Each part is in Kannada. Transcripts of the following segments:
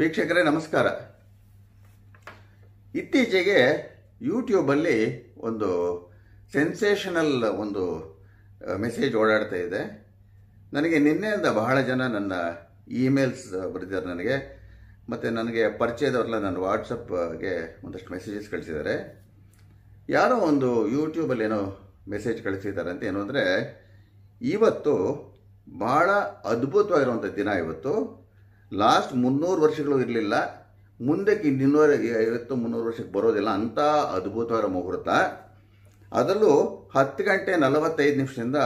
ವೀಕ್ಷಕರೇ ನಮಸ್ಕಾರ ಇತ್ತೀಚೆಗೆ ಯೂಟ್ಯೂಬಲ್ಲಿ ಒಂದು ಸೆನ್ಸೇಷನಲ್ ಒಂದು ಮೆಸೇಜ್ ಓಡಾಡ್ತಾ ಇದೆ ನನಗೆ ನಿನ್ನೆಯಿಂದ ಬಹಳ ಜನ ನನ್ನ ಇಮೇಲ್ಸ್ ಬರೆದಿದ್ದಾರೆ ನನಗೆ ಮತ್ತು ನನಗೆ ಪರಿಚಯದವ್ರಲ್ಲ ನನ್ನ ವಾಟ್ಸಪ್ಗೆ ಒಂದಷ್ಟು ಮೆಸೇಜಸ್ ಕಳಿಸಿದ್ದಾರೆ ಯಾರೋ ಒಂದು ಯೂಟ್ಯೂಬಲ್ಲಿ ಏನೋ ಮೆಸೇಜ್ ಕಳಿಸಿದ್ದಾರೆ ಅಂತ ಏನು ಅಂದರೆ ಇವತ್ತು ಭಾಳ ಅದ್ಭುತವಾಗಿರುವಂಥ ದಿನ ಇವತ್ತು ಲಾಸ್ಟ್ ಮುನ್ನೂರು ವರ್ಷಗಳು ಇರಲಿಲ್ಲ ಮುಂದಕ್ಕೆ ಇನ್ನೂರ ಐವತ್ತು ಮುನ್ನೂರು ವರ್ಷಕ್ಕೆ ಬರೋದಿಲ್ಲ ಅಂಥ ಅದ್ಭುತವಾದ ಮುಹೂರ್ತ ಅದರಲ್ಲೂ ಹತ್ತು ಗಂಟೆ ನಲವತ್ತೈದು ನಿಮಿಷದಿಂದ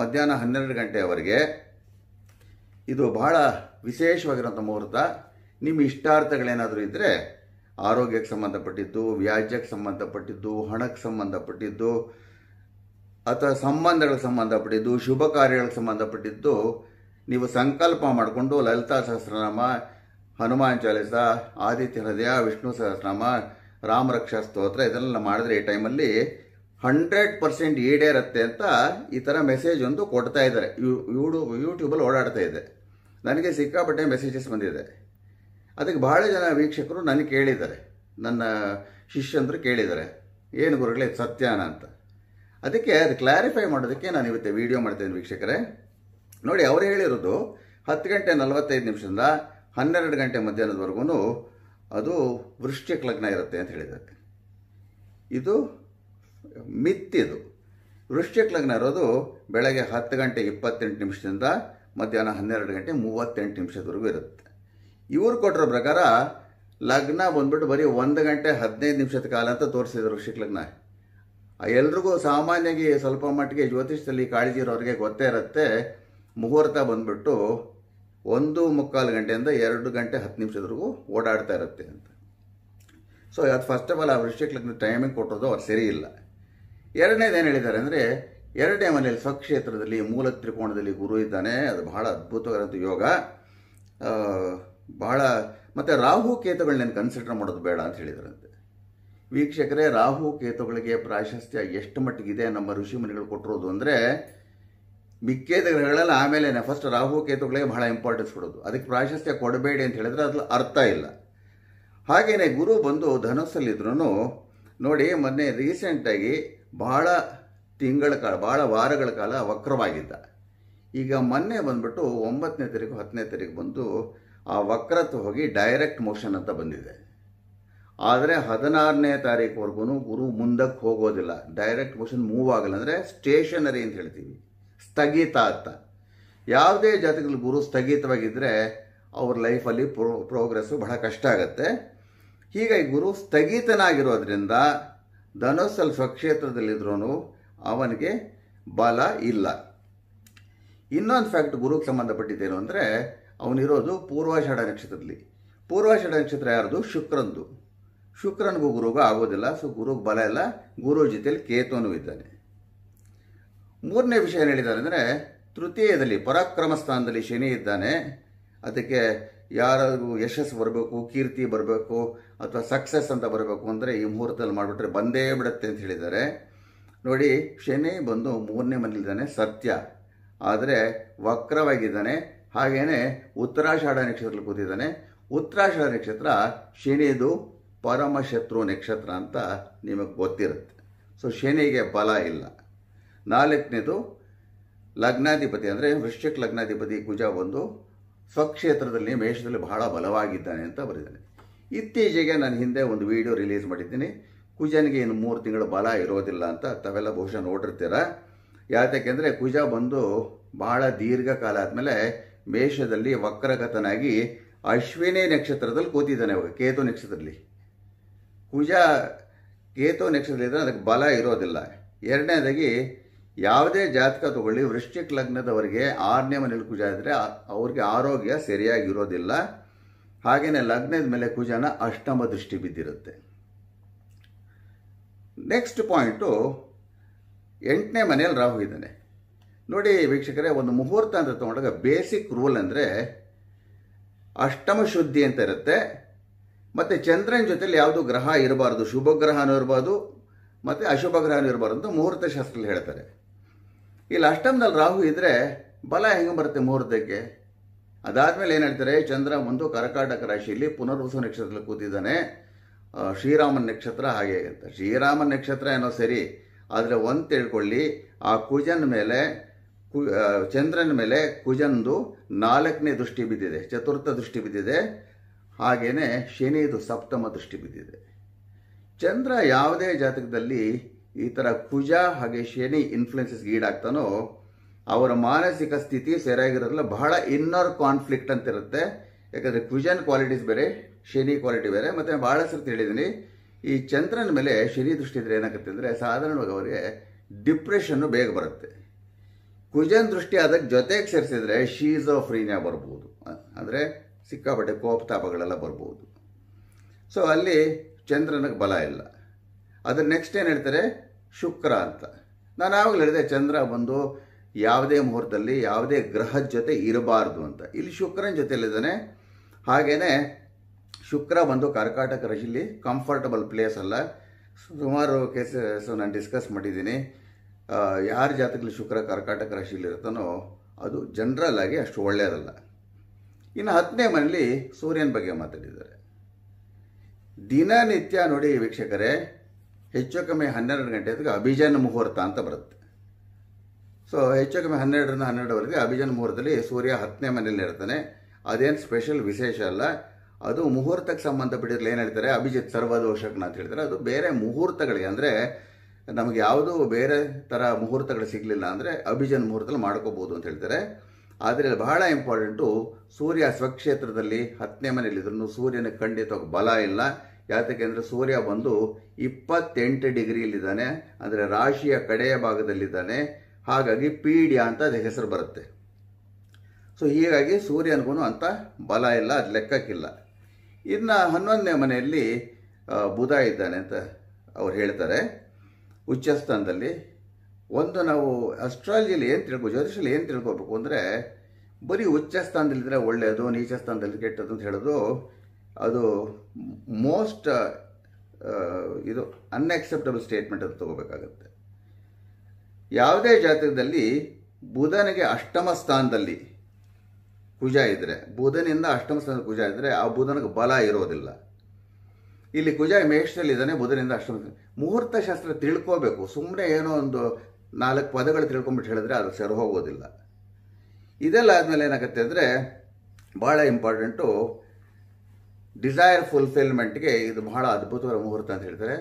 ಮಧ್ಯಾಹ್ನ ಹನ್ನೆರಡು ಗಂಟೆಯವರೆಗೆ ಇದು ಬಹಳ ವಿಶೇಷವಾಗಿರುವಂಥ ಮುಹೂರ್ತ ನಿಮ್ಮ ಇಷ್ಟಾರ್ಥಗಳೇನಾದರೂ ಇದ್ದರೆ ಆರೋಗ್ಯಕ್ಕೆ ಸಂಬಂಧಪಟ್ಟಿದ್ದು ವ್ಯಾಜ್ಯಕ್ಕೆ ಸಂಬಂಧಪಟ್ಟಿದ್ದು ಹಣಕ್ಕೆ ಸಂಬಂಧಪಟ್ಟಿದ್ದು ಅಥವಾ ಸಂಬಂಧಗಳಿಗೆ ಸಂಬಂಧಪಟ್ಟಿದ್ದು ಶುಭ ಕಾರ್ಯಗಳಿಗೆ ಸಂಬಂಧಪಟ್ಟಿದ್ದು ನೀವು ಸಂಕಲ್ಪ ಮಾಡಿಕೊಂಡು ಲಲಿತಾ ಸಹಸ್ರನಾಮ ಹನುಮಾನ್ ಚಾಲೀಸ ಆದಿತ್ಯ ಹೃದಯ ವಿಷ್ಣು ಸಹಸ್ರನಾಮ ರಾಮರಕ್ಷಾ ಸ್ತೋತ್ರ ಇದನ್ನೆಲ್ಲ ಮಾಡಿದ್ರೆ ಈ ಟೈಮಲ್ಲಿ ಹಂಡ್ರೆಡ್ ಪರ್ಸೆಂಟ್ ಈಡೇರುತ್ತೆ ಅಂತ ಈ ಥರ ಮೆಸೇಜ್ ಒಂದು ಕೊಡ್ತಾ ಇದ್ದಾರೆ ಯೂಡು ಯೂಟ್ಯೂಬಲ್ಲಿ ಓಡಾಡ್ತಾ ಇದೆ ನನಗೆ ಸಿಕ್ಕಾಪಟ್ಟೆ ಮೆಸೇಜಸ್ ಬಂದಿದೆ ಅದಕ್ಕೆ ಬಹಳ ಜನ ವೀಕ್ಷಕರು ನನಗೆ ಕೇಳಿದ್ದಾರೆ ನನ್ನ ಶಿಷ್ಯಂದರು ಕೇಳಿದ್ದಾರೆ ಏನು ಗುರುಗಳೇ ಸತ್ಯಾನ ಅಂತ ಅದಕ್ಕೆ ಅದು ಕ್ಲಾರಿಫೈ ಮಾಡೋದಕ್ಕೆ ನಾನು ಇವತ್ತೆ ವೀಡಿಯೋ ಮಾಡ್ತೇನೆ ವೀಕ್ಷಕರೇ ನೋಡಿ ಅವರು ಹೇಳಿರೋದು ಹತ್ತು ಗಂಟೆ ನಲವತ್ತೈದು ನಿಮಿಷದಿಂದ ಹನ್ನೆರಡು ಗಂಟೆ ಮಧ್ಯಾಹ್ನದವರೆಗೂ ಅದು ವೃಶ್ಚಿಕ ಲಗ್ನ ಇರುತ್ತೆ ಅಂತ ಹೇಳಿದ್ದಾರೆ ಇದು ಮಿತ್ತಿದು ವೃಶ್ಚಿಕ ಲಗ್ನ ಇರೋದು ಬೆಳಗ್ಗೆ ಹತ್ತು ಗಂಟೆ ಇಪ್ಪತ್ತೆಂಟು ನಿಮಿಷದಿಂದ ಮಧ್ಯಾಹ್ನ ಹನ್ನೆರಡು ಗಂಟೆ ಮೂವತ್ತೆಂಟು ನಿಮಿಷದವರೆಗೂ ಇರುತ್ತೆ ಇವರು ಕೊಟ್ಟಿರೋ ಪ್ರಕಾರ ಲಗ್ನ ಬಂದ್ಬಿಟ್ಟು ಬರೀ ಒಂದು ಗಂಟೆ ಹದಿನೈದು ನಿಮಿಷದ ಕಾಲ ಅಂತ ತೋರಿಸಿದ್ರು ವೃಶ್ಚಿಕ ಲಗ್ನ ಎಲ್ರಿಗೂ ಸಾಮಾನ್ಯವಾಗಿ ಸ್ವಲ್ಪ ಮಟ್ಟಿಗೆ ಜ್ಯೋತಿಷದಲ್ಲಿ ಕಾಳಜಿ ಇರೋರಿಗೆ ಗೊತ್ತೇ ಇರುತ್ತೆ ಮುಹೂರ್ತ ಬಂದ್ಬಿಟ್ಟು ಒಂದು ಮುಕ್ಕಾಲು ಗಂಟೆಯಿಂದ ಎರಡು ಗಂಟೆ ಹತ್ತು ನಿಮಿಷದವರೆಗೂ ಓಡಾಡ್ತಾ ಇರುತ್ತೆ ಅಂತ ಸೊ ಅದು ಫಸ್ಟ್ ಆಫ್ ಆಲ್ ಆ ವೃಷ್ಟಿ ಟೈಮಿಂಗ್ ಕೊಟ್ಟಿರೋದು ಅವ್ರು ಸರಿ ಇಲ್ಲ ಎರಡನೇದು ಏನು ಹೇಳಿದ್ದಾರೆ ಅಂದರೆ ಎರಡನೇ ಮನೆಯಲ್ಲಿ ಸ್ವಕ್ಷೇತ್ರದಲ್ಲಿ ಮೂಲ ತ್ರಿಕೋಣದಲ್ಲಿ ಗುರು ಇದ್ದಾನೆ ಅದು ಬಹಳ ಅದ್ಭುತವಾದಂಥ ಯೋಗ ಬಹಳ ಮತ್ತು ರಾಹು ಕೇತುಗಳನ್ನ ಕನ್ಸಿಡರ್ ಮಾಡೋದು ಬೇಡ ಅಂತ ಹೇಳಿದರಂತೆ ವೀಕ್ಷಕರೇ ರಾಹು ಕೇತುಗಳಿಗೆ ಪ್ರಾಶಸ್ತ್ಯ ಎಷ್ಟು ಮಟ್ಟಿಗಿದೆ ನಮ್ಮ ಋಷಿ ಮುನಿಗಳು ಕೊಟ್ಟಿರೋದು ಅಂದರೆ ಮಿಕ್ಕಿದ ಗ್ರಹಗಳಲ್ಲ ಆಮೇಲೆ ಫಸ್ಟ್ ರಾಹು ಕೇತುಗಳಿಗೆ ಬಹಳ ಇಂಪಾರ್ಟೆನ್ಸ್ ಕೊಡೋದು ಅದಕ್ಕೆ ಪ್ರಾಶಸ್ತ್ಯ ಕೊಡಬೇಡಿ ಅಂತ ಹೇಳಿದ್ರೆ ಅದ್ರಲ್ಲಿ ಅರ್ಥ ಇಲ್ಲ ಹಾಗೆಯೇ ಗುರು ಬಂದು ಧನುಸ್ಸಲ್ಲಿದ್ರೂ ನೋಡಿ ಮೊನ್ನೆ ರೀಸೆಂಟಾಗಿ ಬಹಳ ತಿಂಗಳ ಕಾಲ ಭಾಳ ವಾರಗಳ ಕಾಲ ವಕ್ರವಾಗಿದ್ದ ಈಗ ಮೊನ್ನೆ ಬಂದ್ಬಿಟ್ಟು ಒಂಬತ್ತನೇ ತಾರೀಕು ಹತ್ತನೇ ತಾರೀಕು ಬಂದು ಆ ವಕ್ರತ್ ಹೋಗಿ ಡೈರೆಕ್ಟ್ ಮೋಷನ್ ಅಂತ ಬಂದಿದೆ ಆದರೆ ಹದಿನಾರನೇ ತಾರೀಕುವರೆಗೂ ಗುರು ಮುಂದಕ್ಕೆ ಹೋಗೋದಿಲ್ಲ ಡೈರೆಕ್ಟ್ ಮೋಷನ್ ಮೂವ್ ಆಗಲ್ಲ ಅಂದರೆ ಸ್ಟೇಷನರಿ ಅಂತ ಹೇಳ್ತೀವಿ ಸ್ಥಗಿತ ಅಂತ ಯಾವುದೇ ಜಾತಿಗಳ ಗುರು ಸ್ಥಗಿತವಾಗಿದ್ದರೆ ಅವ್ರ ಲೈಫಲ್ಲಿ ಪ್ರೋ ಪ್ರೋಗ್ರೆಸ್ಸು ಬಹಳ ಕಷ್ಟ ಆಗುತ್ತೆ ಹೀಗಾಗಿ ಗುರು ಸ್ಥಗಿತನಾಗಿರೋದ್ರಿಂದ ಧನುಸ್ಸಲ್ಲಿ ಸ್ವಕ್ಷೇತ್ರದಲ್ಲಿದ್ರೂ ಅವನಿಗೆ ಬಲ ಇಲ್ಲ ಇನ್ನೊಂದು ಫ್ಯಾಕ್ಟ್ ಗುರುಗೆ ಸಂಬಂಧಪಟ್ಟಿದ್ದೇನು ಅಂದರೆ ಅವನಿರೋದು ಪೂರ್ವಾಷಾಢ ನಕ್ಷತ್ರದಲ್ಲಿ ಪೂರ್ವಾಷಾಢ ನಕ್ಷತ್ರ ಯಾರ್ದು ಶುಕ್ರಂದು ಶುಕ್ರನಿಗೂ ಗುರುಗೂ ಆಗೋದಿಲ್ಲ ಸೊ ಗುರುಗೆ ಬಲ ಇಲ್ಲ ಗುರು ಜೊತೆಯಲ್ಲಿ ಕೇತುವನು ಇದ್ದಾನೆ ಮೂರನೇ ವಿಷಯ ಏನು ಹೇಳಿದ್ದಾರೆ ಅಂದರೆ ತೃತೀಯದಲ್ಲಿ ಪರಾಕ್ರಮ ಸ್ಥಾನದಲ್ಲಿ ಶನಿ ಇದ್ದಾನೆ ಅದಕ್ಕೆ ಯಾರಾದರೂ ಯಶಸ್ಸು ಬರಬೇಕು ಕೀರ್ತಿ ಬರಬೇಕು ಅಥವಾ ಸಕ್ಸಸ್ ಅಂತ ಬರಬೇಕು ಅಂದರೆ ಈ ಮುಹೂರ್ತದಲ್ಲಿ ಮಾಡಿಬಿಟ್ರೆ ಬಂದೇ ಬಿಡುತ್ತೆ ಅಂತ ಹೇಳಿದ್ದಾರೆ ನೋಡಿ ಶನಿ ಬಂದು ಮೂರನೇ ಮನೆಯಲ್ಲಿದ್ದಾನೆ ಸತ್ಯ ಆದರೆ ವಕ್ರವಾಗಿದ್ದಾನೆ ಹಾಗೆಯೇ ಉತ್ತರಾಷಾಢ ನಕ್ಷತ್ರದಲ್ಲಿ ಕೂತಿದ್ದಾನೆ ಉತ್ತರಾಷಾಢ ನಕ್ಷತ್ರ ಶನಿದು ಪರಮಶತ್ರು ನಕ್ಷತ್ರ ಅಂತ ನಿಮಗೆ ಗೊತ್ತಿರುತ್ತೆ ಸೊ ಶನಿಗೆ ಬಲ ಇಲ್ಲ ನಾಲ್ಕನೇದು ಲಗ್ನಾಧಿಪತಿ ಅಂದರೆ ವೃಶ್ಚಿಕ ಲಗ್ನಾಧಿಪತಿ ಕುಜ ಒಂದು ಸ್ವಕ್ಷೇತ್ರದಲ್ಲಿ ಮೇಷದಲ್ಲಿ ಬಹಳ ಬಲವಾಗಿದ್ದಾನೆ ಅಂತ ಬರೆದಿದ್ದಾನೆ ಇತ್ತೀಚೆಗೆ ನಾನು ಹಿಂದೆ ಒಂದು ವಿಡಿಯೋ ರಿಲೀಸ್ ಮಾಡಿದ್ದೀನಿ ಕುಜನಿಗೆ ಇನ್ನು ಮೂರು ತಿಂಗಳು ಬಲ ಇರೋದಿಲ್ಲ ಅಂತ ತಾವೆಲ್ಲ ಬಹುಶಃ ನೋಡಿರ್ತೀರ ಯಾತಕ್ಕೆಂದರೆ ಕುಜ ಬಂದು ಬಹಳ ದೀರ್ಘಕಾಲ ಆದಮೇಲೆ ಮೇಷದಲ್ಲಿ ವಕ್ರಗತನಾಗಿ ಅಶ್ವಿನಿ ನಕ್ಷತ್ರದಲ್ಲಿ ಕೂತಿದ್ದಾನೆ ಅವಾಗ ಕೇತು ನಕ್ಷತ್ರದಲ್ಲಿ ಕುಜ ಕೇತು ನಕ್ಷತ್ರದಲ್ಲಿ ಅದಕ್ಕೆ ಬಲ ಇರೋದಿಲ್ಲ ಎರಡನೇದಾಗಿ ಯಾವುದೇ ಜಾತಕ ತಗೊಳ್ಳಿ ವೃಶ್ಚಿಕ ಲಗ್ನದವರಿಗೆ ಆರನೇ ಮನೇಲಿ ಕುಜ ಇದ್ದರೆ ಅವ್ರಿಗೆ ಆರೋಗ್ಯ ಸರಿಯಾಗಿರೋದಿಲ್ಲ ಹಾಗೆಯೇ ಲಗ್ನದ ಮೇಲೆ ಕುಜನ ಅಷ್ಟಮ ದೃಷ್ಟಿ ಬಿದ್ದಿರುತ್ತೆ ನೆಕ್ಸ್ಟ್ ಪಾಯಿಂಟು ಎಂಟನೇ ಮನೆಯಲ್ಲಿ ರಾಹು ಇದ್ದಾನೆ ನೋಡಿ ವೀಕ್ಷಕರೇ ಒಂದು ಮುಹೂರ್ತ ಅಂತ ತಗೊಂಡಾಗ ಬೇಸಿಕ್ ರೂಲ್ ಅಂದರೆ ಅಷ್ಟಮ ಶುದ್ಧಿ ಅಂತ ಇರುತ್ತೆ ಮತ್ತು ಚಂದ್ರನ ಜೊತೆಲಿ ಯಾವುದು ಗ್ರಹ ಇರಬಾರ್ದು ಶುಭ ಗ್ರಹನೂ ಇರಬಾರ್ದು ಮತ್ತು ಅಶುಭ ಗ್ರಹನೂ ಇರಬಾರ್ದು ಅಂತ ಮುಹೂರ್ತ ಶಾಸ್ತ್ರದಲ್ಲಿ ಹೇಳ್ತಾರೆ ಇಲ್ಲಿ ಅಷ್ಟಮದಲ್ಲಿ ರಾಹು ಇದ್ದರೆ ಬಲ ಹೆಂಗೆ ಬರುತ್ತೆ ಮುಹೂರ್ತಕ್ಕೆ ಮೇಲೆ ಏನು ಹೇಳ್ತಾರೆ ಚಂದ್ರ ಒಂದು ಕರ್ಕಾಟಕ ರಾಶಿಯಲ್ಲಿ ಪುನರ್ವಸು ನಕ್ಷತ್ರದಲ್ಲಿ ಕೂತಿದ್ದಾನೆ ಶ್ರೀರಾಮನ ನಕ್ಷತ್ರ ಹಾಗೆ ಅಂತ ಶ್ರೀರಾಮನ ನಕ್ಷತ್ರ ಏನೋ ಸರಿ ಆದರೆ ಒಂದು ತಿಳ್ಕೊಳ್ಳಿ ಆ ಕುಜನ ಮೇಲೆ ಕು ಚಂದ್ರನ ಮೇಲೆ ಕುಜನ್ದು ನಾಲ್ಕನೇ ದೃಷ್ಟಿ ಬಿದ್ದಿದೆ ಚತುರ್ಥ ದೃಷ್ಟಿ ಬಿದ್ದಿದೆ ಹಾಗೆಯೇ ಶನಿದು ಸಪ್ತಮ ದೃಷ್ಟಿ ಬಿದ್ದಿದೆ ಚಂದ್ರ ಯಾವುದೇ ಜಾತಕದಲ್ಲಿ ಈ ಥರ ಕುಜ ಹಾಗೆ ಶನಿ ಇನ್ಫ್ಲುಯೆನ್ಸಸ್ಗೆ ಈಡಾಗ್ತಾನೋ ಅವರ ಮಾನಸಿಕ ಸ್ಥಿತಿ ಸರಿಯಾಗಿರೋದ್ರಲ್ಲ ಬಹಳ ಇನ್ನರ್ ಕಾನ್ಫ್ಲಿಕ್ಟ್ ಅಂತ ಇರುತ್ತೆ ಯಾಕಂದರೆ ಕುಜನ್ ಕ್ವಾಲಿಟೀಸ್ ಬೇರೆ ಶನಿ ಕ್ವಾಲಿಟಿ ಬೇರೆ ಮತ್ತು ಭಾಳ ಹೇಳಿದೀನಿ ತಿಳಿದೀನಿ ಈ ಚಂದ್ರನ ಮೇಲೆ ಶನಿ ದೃಷ್ಟಿ ಇದ್ರೆ ಏನಾಗುತ್ತೆ ಅಂದರೆ ಸಾಧಾರಣವಾಗಿ ಅವರಿಗೆ ಡಿಪ್ರೆಷನ್ನು ಬೇಗ ಬರುತ್ತೆ ಕುಜನ್ ದೃಷ್ಟಿ ಅದಕ್ಕೆ ಜೊತೆಗೆ ಸೇರಿಸಿದ್ರೆ ಶೀಝೋ ಫ್ರೀನೇ ಬರ್ಬೋದು ಅಂದರೆ ಸಿಕ್ಕಾಪಟ್ಟೆ ಕೋಪತಾಪಗಳೆಲ್ಲ ಬರ್ಬೋದು ಸೊ ಅಲ್ಲಿ ಚಂದ್ರನಿಗೆ ಬಲ ಇಲ್ಲ ಅದ್ರ ನೆಕ್ಸ್ಟ್ ಏನು ಹೇಳ್ತಾರೆ ಶುಕ್ರ ಅಂತ ನಾನು ಆವಾಗಲೇ ಹೇಳಿದೆ ಚಂದ್ರ ಬಂದು ಯಾವುದೇ ಮುಹೂರ್ತದಲ್ಲಿ ಯಾವುದೇ ಗ್ರಹದ ಜೊತೆ ಇರಬಾರ್ದು ಅಂತ ಇಲ್ಲಿ ಶುಕ್ರನ ಜೊತೆಯಲ್ಲಿದ್ದಾನೆ ಹಾಗೆಯೇ ಶುಕ್ರ ಬಂದು ಕರ್ಕಾಟಕ ರಾಶಿಲಿ ಕಂಫರ್ಟಬಲ್ ಪ್ಲೇಸ್ ಅಲ್ಲ ಸುಮಾರು ಕೇಸಸ್ ನಾನು ಡಿಸ್ಕಸ್ ಮಾಡಿದ್ದೀನಿ ಯಾರ ಜಾತಕದಲ್ಲಿ ಶುಕ್ರ ಕರ್ಕಾಟಕ ಇರ್ತಾನೋ ಅದು ಜನರಲ್ ಆಗಿ ಅಷ್ಟು ಒಳ್ಳೆಯದಲ್ಲ ಇನ್ನು ಹತ್ತನೇ ಮನೇಲಿ ಸೂರ್ಯನ ಬಗ್ಗೆ ಮಾತಾಡಿದ್ದಾರೆ ದಿನನಿತ್ಯ ನೋಡಿ ವೀಕ್ಷಕರೇ ಹೆಚ್ಚು ಕಮ್ಮಿ ಹನ್ನೆರಡು ಗಂಟೆ ಅದಕ್ಕೆ ಅಭಿಜನ್ ಮುಹೂರ್ತ ಅಂತ ಬರುತ್ತೆ ಸೊ ಹೆಚ್ಚು ಕಮ್ಮಿ ಹನ್ನೆರಡರಿಂದ ಹನ್ನೆರಡುವರೆಗೆ ಅಭಿಜನ್ ಮುಹೂರ್ತದಲ್ಲಿ ಸೂರ್ಯ ಹತ್ತನೇ ಮನೆಯಲ್ಲಿ ಇರ್ತಾನೆ ಅದೇನು ಸ್ಪೆಷಲ್ ವಿಶೇಷ ಅಲ್ಲ ಅದು ಮುಹೂರ್ತಕ್ಕೆ ಸಂಬಂಧಪಟ್ಟಿರಲಿ ಏನು ಹೇಳ್ತಾರೆ ಅಭಿಜಿತ್ ಸರ್ವದೋಷಕನ ಅಂತ ಹೇಳ್ತಾರೆ ಅದು ಬೇರೆ ಮುಹೂರ್ತಗಳಿಗೆ ಅಂದರೆ ನಮಗೆ ಯಾವುದೂ ಬೇರೆ ಥರ ಮುಹೂರ್ತಗಳು ಸಿಗಲಿಲ್ಲ ಅಂದರೆ ಅಭಿಜನ್ ಮುಹೂರ್ತದಲ್ಲಿ ಮಾಡ್ಕೋಬೋದು ಅಂತ ಹೇಳ್ತಾರೆ ಆದರೆ ಬಹಳ ಇಂಪಾರ್ಟೆಂಟು ಸೂರ್ಯ ಸ್ವಕ್ಷೇತ್ರದಲ್ಲಿ ಹತ್ತನೇ ಮನೆಯಲ್ಲಿದ್ರೂ ಸೂರ್ಯನ ಖಂಡಿತವಾಗಿ ಬಲ ಇಲ್ಲ ಯಾತಕ್ಕೆ ಸೂರ್ಯ ಬಂದು ಇಪ್ಪತ್ತೆಂಟು ಡಿಗ್ರಿಯಲ್ಲಿದ್ದಾನೆ ಅಂದರೆ ರಾಶಿಯ ಕಡೆಯ ಭಾಗದಲ್ಲಿದ್ದಾನೆ ಹಾಗಾಗಿ ಪೀಡ್ಯ ಅಂತ ಅದು ಹೆಸರು ಬರುತ್ತೆ ಸೊ ಹೀಗಾಗಿ ಸೂರ್ಯನಿಗೂ ಅಂತ ಬಲ ಇಲ್ಲ ಅದು ಲೆಕ್ಕಕ್ಕಿಲ್ಲ ಇನ್ನು ಹನ್ನೊಂದನೇ ಮನೆಯಲ್ಲಿ ಬುಧ ಇದ್ದಾನೆ ಅಂತ ಅವ್ರು ಹೇಳ್ತಾರೆ ಉಚ್ಚಸ್ಥಾನದಲ್ಲಿ ಒಂದು ನಾವು ಅಸ್ಟ್ರಾಲಜಿಯಲ್ಲಿ ಏನು ತಿಳ್ಕೊ ಜ್ಯೋತಿಷಲ್ಲಿ ಏನು ತಿಳ್ಕೊಬೇಕು ಅಂದರೆ ಬರೀ ಉಚ್ಚ ಸ್ಥಾನದಲ್ಲಿದ್ದರೆ ಒಳ್ಳೆಯದು ನೀಚ ಸ್ಥಾನದಲ್ಲಿ ಕೆಟ್ಟದ್ದು ಅಂತ ಹೇಳೋದು ಅದು ಮೋಸ್ಟ್ uh, uh, ಇದು ಅನ್ಎಕ್ಸೆಪ್ಟಬಲ್ ಸ್ಟೇಟ್ಮೆಂಟ್ ಅಂತ ತಗೋಬೇಕಾಗತ್ತೆ ಯಾವುದೇ ಜಾತಕದಲ್ಲಿ ಬುಧನಿಗೆ ಅಷ್ಟಮ ಸ್ಥಾನದಲ್ಲಿ ಕುಜ ಇದ್ದರೆ ಬುಧನಿಂದ ಅಷ್ಟಮ ಸ್ಥಾನದ ಕುಜ ಇದ್ದರೆ ಆ ಬುಧನಿಗೆ ಬಲ ಇರೋದಿಲ್ಲ ಇಲ್ಲಿ ಕುಜ ಇದ್ದಾನೆ ಬುಧನಿಂದ ಅಷ್ಟಮ ಮುಹೂರ್ತ ಶಾಸ್ತ್ರ ತಿಳ್ಕೋಬೇಕು ಸುಮ್ಮನೆ ಏನೋ ಒಂದು ನಾಲ್ಕು ಪದಗಳು ತಿಳ್ಕೊಂಬಿಟ್ಟು ಹೇಳಿದ್ರೆ ಅದು ಸರಿ ಹೋಗೋದಿಲ್ಲ ಇದೆಲ್ಲ ಆದಮೇಲೆ ಏನಾಗುತ್ತೆ ಅಂದರೆ ಭಾಳ ಇಂಪಾರ್ಟೆಂಟು ಡಿಸೈರ್ ಫುಲ್ಫಿಲ್ಮೆಂಟ್ಗೆ ಇದು ಬಹಳ ಅದ್ಭುತವಾದ ಮುಹೂರ್ತ ಅಂತ ಹೇಳ್ತಾರೆ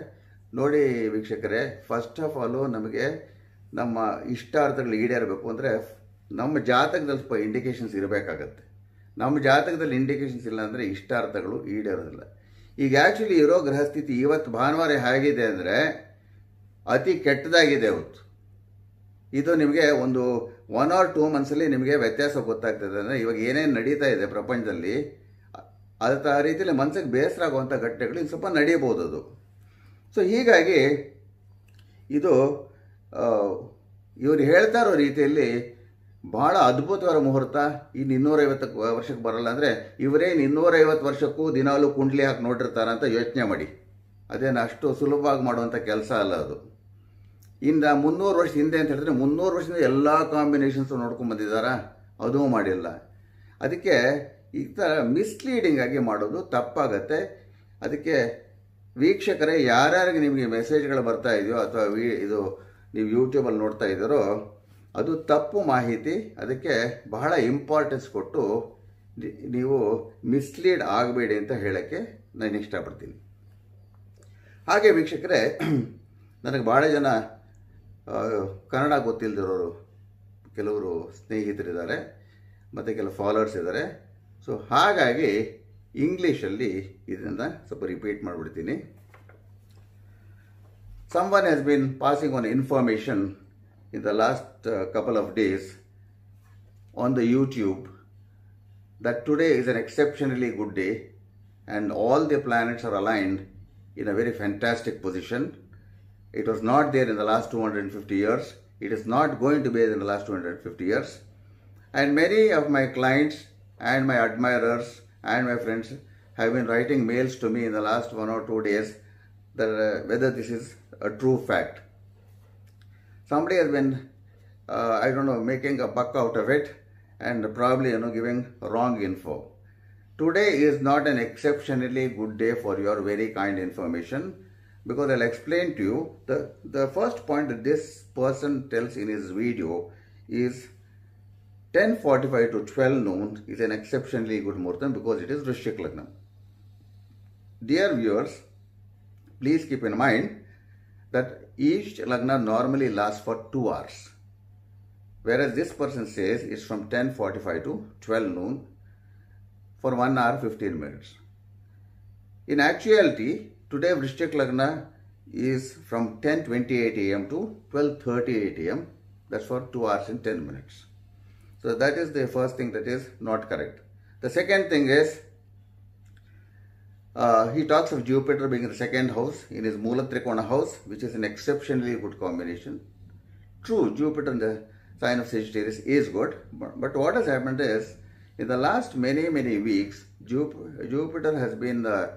ನೋಡಿ ವೀಕ್ಷಕರೇ ಫಸ್ಟ್ ಆಫ್ ಆಲು ನಮಗೆ ನಮ್ಮ ಇಷ್ಟಾರ್ಥಗಳು ಈಡೇರಬೇಕು ಅಂದರೆ ನಮ್ಮ ಜಾತಕದಲ್ಲಿ ಸ್ವಲ್ಪ ಇಂಡಿಕೇಷನ್ಸ್ ಇರಬೇಕಾಗತ್ತೆ ನಮ್ಮ ಜಾತಕದಲ್ಲಿ ಇಂಡಿಕೇಷನ್ಸ್ ಇಲ್ಲ ಅಂದರೆ ಇಷ್ಟಾರ್ಥಗಳು ಈಡೇರೋದಿಲ್ಲ ಈಗ ಆ್ಯಕ್ಚುಲಿ ಇರೋ ಸ್ಥಿತಿ ಇವತ್ತು ಭಾನುವಾರ ಹೇಗಿದೆ ಅಂದರೆ ಅತಿ ಕೆಟ್ಟದಾಗಿದೆ ಅವತ್ತು ಇದು ನಿಮಗೆ ಒಂದು ಒನ್ ಆರ್ ಟೂ ಮಂತ್ಸಲ್ಲಿ ನಿಮಗೆ ವ್ಯತ್ಯಾಸ ಗೊತ್ತಾಗ್ತದೆ ಅಂದರೆ ಇವಾಗ ಏನೇನು ನಡೀತಾ ಇದೆ ಪ್ರಪಂಚದಲ್ಲಿ ಆ ರೀತಿಯಲ್ಲಿ ಮನಸ್ಸಿಗೆ ಬೇಸರ ಆಗುವಂಥ ಘಟನೆಗಳು ಇನ್ನು ಸ್ವಲ್ಪ ನಡೆಯಬಹುದು ಅದು ಸೊ ಹೀಗಾಗಿ ಇದು ಇವರು ಹೇಳ್ತಾ ಇರೋ ರೀತಿಯಲ್ಲಿ ಬಹಳ ಅದ್ಭುತವಾದ ಮುಹೂರ್ತ ಇನ್ನು ಇನ್ನೂರೈವತ್ತು ವರ್ಷಕ್ಕೆ ಬರಲ್ಲ ಅಂದರೆ ಇವರೇನು ಇನ್ನೂರೈವತ್ತು ವರ್ಷಕ್ಕೂ ದಿನಾಲೂ ಕುಂಡ್ಲಿ ಹಾಕಿ ನೋಡಿರ್ತಾರಂತ ಯೋಚನೆ ಮಾಡಿ ಅದೇನು ಅಷ್ಟು ಸುಲಭವಾಗಿ ಮಾಡುವಂಥ ಕೆಲಸ ಅಲ್ಲ ಅದು ಇಂದ ಮುನ್ನೂರು ವರ್ಷ ಹಿಂದೆ ಅಂತ ಹೇಳಿದ್ರೆ ಮುನ್ನೂರು ವರ್ಷದಿಂದ ಎಲ್ಲ ಕಾಂಬಿನೇಷನ್ಸು ನೋಡ್ಕೊಂಡು ಬಂದಿದ್ದಾರಾ ಅದೂ ಮಾಡಿಲ್ಲ ಅದಕ್ಕೆ ಈ ಥರ ಮಿಸ್ಲೀಡಿಂಗ್ ಆಗಿ ಮಾಡೋದು ತಪ್ಪಾಗತ್ತೆ ಅದಕ್ಕೆ ವೀಕ್ಷಕರೇ ಯಾರ್ಯಾರಿಗೆ ನಿಮಗೆ ಮೆಸೇಜ್ಗಳು ಬರ್ತಾ ಇದೆಯೋ ಅಥವಾ ವಿ ಇದು ನೀವು ಯೂಟ್ಯೂಬಲ್ಲಿ ನೋಡ್ತಾ ಇದ್ದೀರೋ ಅದು ತಪ್ಪು ಮಾಹಿತಿ ಅದಕ್ಕೆ ಬಹಳ ಇಂಪಾರ್ಟೆನ್ಸ್ ಕೊಟ್ಟು ನೀವು ಮಿಸ್ಲೀಡ್ ಆಗಬೇಡಿ ಅಂತ ಹೇಳೋಕ್ಕೆ ನಾನು ಇಷ್ಟಪಡ್ತೀನಿ ಹಾಗೆ ವೀಕ್ಷಕರೇ ನನಗೆ ಭಾಳ ಜನ ಕನ್ನಡ ಗೊತ್ತಿಲ್ಲದಿರೋರು ಕೆಲವರು ಸ್ನೇಹಿತರಿದ್ದಾರೆ ಮತ್ತು ಕೆಲವು ಫಾಲೋವರ್ಸ್ ಇದ್ದಾರೆ So, ಸೊ ಹಾಗಾಗಿ ಇಂಗ್ಲೀಷಲ್ಲಿ ಇದನ್ನು ಸ್ವಲ್ಪ ರಿಪೀಟ್ ಮಾಡಿಬಿಡ್ತೀನಿ someone has been passing on information in the last uh, couple of days on the YouTube that today is an exceptionally good day and all the planets are aligned in a very fantastic position. It was not there in the last 250 years. It is not going to be there in the last 250 years. And many of my clients and my admirers and my friends have been writing mails to me in the last one or two days that uh, whether this is a true fact. Somebody has been, uh, I don't know, making a buck out of it and probably, you know, giving wrong info. Today is not an exceptionally good day for your very kind information because I'll explain to you the, the first point that this person tells in his video is 10.45 to 12 noon is an exceptionally good Muhurtam because it is Rishik Lagnam. Dear viewers, please keep in mind that each Lagna normally lasts for 2 hours. Whereas this person says it's from 10.45 to 12 noon for 1 hour 15 minutes. In actuality, today Vrishchak Lagna is from 10.28 am to 12.38 am. That's for 2 hours and 10 minutes. So that is the first thing that is not correct. The second thing is, uh, he talks of Jupiter being in the second house in his Mula Trikona house, which is an exceptionally good combination. True, Jupiter in the sign of Sagittarius is good, but, but what has happened is, in the last many, many weeks, Jup Jupiter has been uh,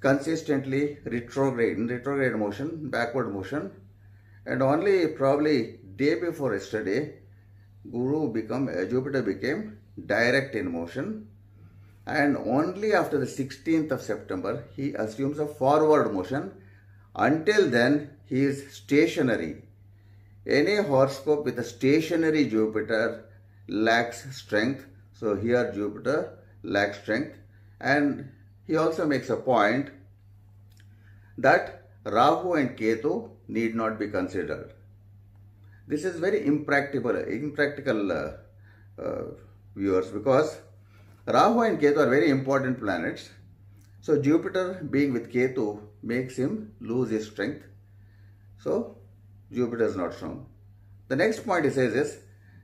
consistently retrograde, in retrograde motion, backward motion, and only probably day before yesterday, Guru become, uh, Jupiter became direct in motion and only after the 16th of September he assumes a forward motion. Until then he is stationary. Any horoscope with a stationary Jupiter lacks strength. So here Jupiter lacks strength and he also makes a point that Rahu and Ketu need not be considered. This is very impractical, impractical uh, uh, viewers because Rahu and Ketu are very important planets. So Jupiter being with Ketu makes him lose his strength. So Jupiter is not strong. The next point he says is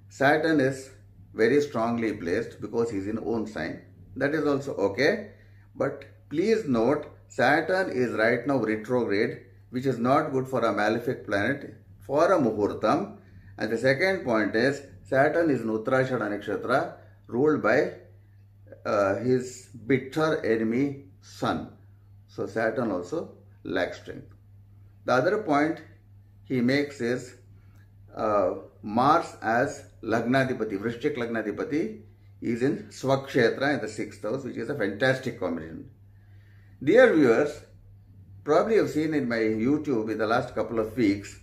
Saturn is very strongly placed because he is in own sign. That is also okay. But please note Saturn is right now retrograde which is not good for a malefic planet for a muhurtam. And the second point is Saturn is an Uttarashada Nakshatra ruled by uh, his bitter enemy Sun. So Saturn also lacks strength. The other point he makes is uh, Mars as Lagnadipati, Vrishchik Lagnadipati is in Swakshetra in the 6th house which is a fantastic combination. Dear viewers, probably you have seen in my YouTube in the last couple of weeks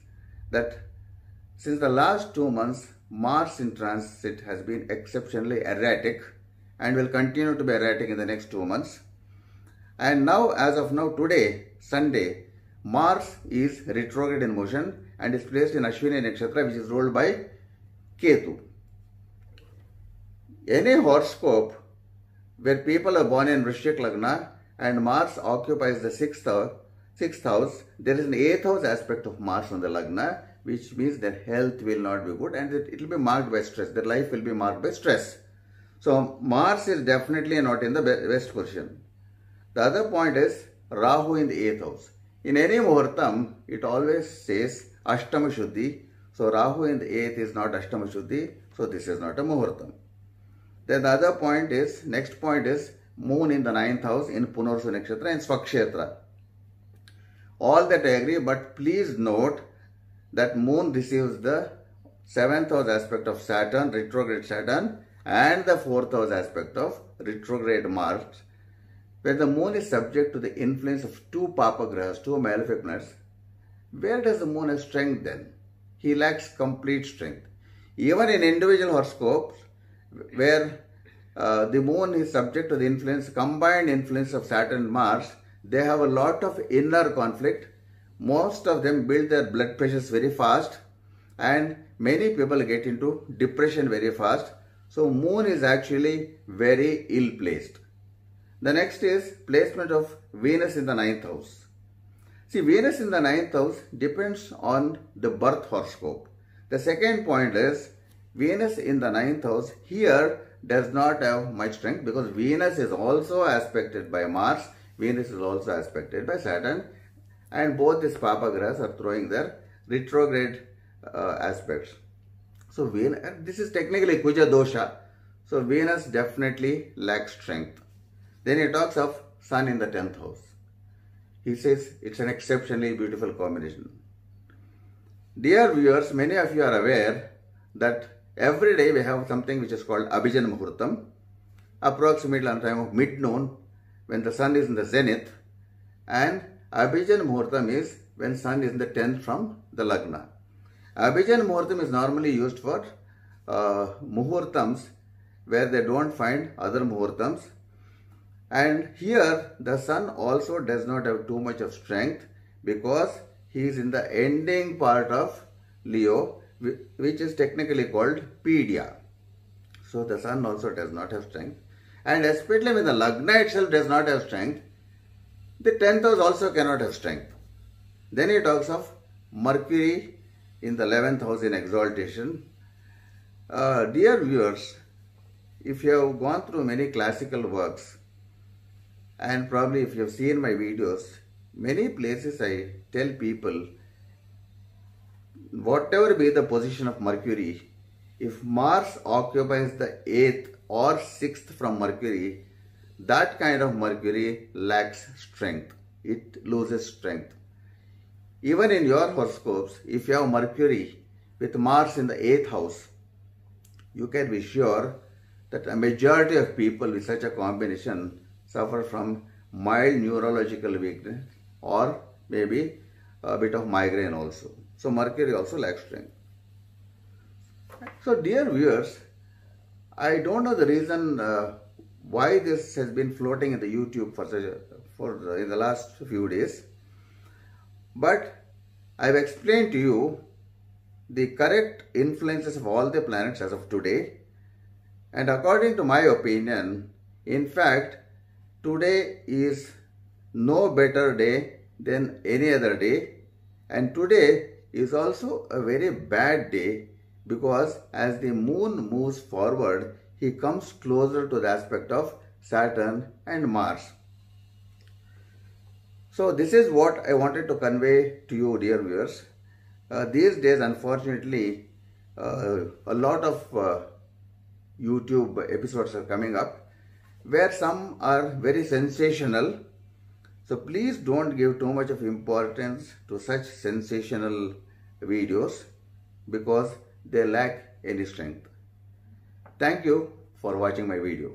that since the last two months, Mars in transit has been exceptionally erratic and will continue to be erratic in the next two months. And now, as of now, today, Sunday, Mars is retrograde in motion and is placed in Ashwini Nakshatra, which is ruled by Ketu. Any horoscope where people are born in Vrishik Lagna and Mars occupies the sixth sixth house, there is an eighth house aspect of Mars on the Lagna, which means their health will not be good and it will be marked by stress. Their life will be marked by stress. So Mars is definitely not in the best position. The other point is Rahu in the eighth house. In any Muhurtam, it always says Ashtama Shuddhi. So Rahu in the eighth is not Ashtama Shuddhi. So this is not a Muhurtam. Then the other point is, next point is Moon in the ninth house in Punarsu Nakshatra and all that I agree but please note that moon receives the 7th house aspect of Saturn, retrograde Saturn and the 4th house aspect of retrograde Mars where the moon is subject to the influence of two papagrahas, two malefic planets. Where does the moon have strength then? He lacks complete strength. Even in individual horoscopes where uh, the moon is subject to the influence, combined influence of Saturn and Mars, they have a lot of inner conflict. Most of them build their blood pressures very fast and many people get into depression very fast. So moon is actually very ill placed. The next is placement of Venus in the ninth house. See Venus in the ninth house depends on the birth horoscope. The second point is Venus in the ninth house here does not have much strength because Venus is also aspected by Mars Venus is also aspected by Saturn and both these papagrahas are throwing their retrograde uh, aspects. So Venus, this is technically Kuja dosha. So Venus definitely lacks strength. Then he talks of Sun in the 10th house. He says it's an exceptionally beautiful combination. Dear viewers, many of you are aware that every day we have something which is called Abhijan Muhurtam. Approximately on time of mid-noon, when the sun is in the zenith and Abhijan Muhurtam is when sun is in the 10th from the Lagna. Abhijan Muhurtam is normally used for uh, Muhurtams where they don't find other Muhurtams and here the sun also does not have too much of strength because he is in the ending part of Leo which is technically called Pedia. So the sun also does not have strength. And especially when the Lagna itself does not have strength, the 10th house also cannot have strength. Then he talks of Mercury in the 11th house in exaltation. Uh, dear viewers, if you have gone through many classical works and probably if you have seen my videos, many places I tell people whatever be the position of Mercury, if Mars occupies the 8th or sixth from Mercury, that kind of Mercury lacks strength. It loses strength. Even in your horoscopes, if you have Mercury with Mars in the 8th house, you can be sure that a majority of people with such a combination suffer from mild neurological weakness or maybe a bit of migraine also. So Mercury also lacks strength. So dear viewers, I don't know the reason uh, why this has been floating in the YouTube for such, for in the last few days. But I've explained to you the correct influences of all the planets as of today. And according to my opinion, in fact, today is no better day than any other day. And today is also a very bad day because as the moon moves forward, he comes closer to the aspect of Saturn and Mars. So this is what I wanted to convey to you dear viewers. Uh, these days unfortunately uh, a lot of uh, YouTube episodes are coming up where some are very sensational. So please don't give too much of importance to such sensational videos because they lack any strength. Thank you for watching my video.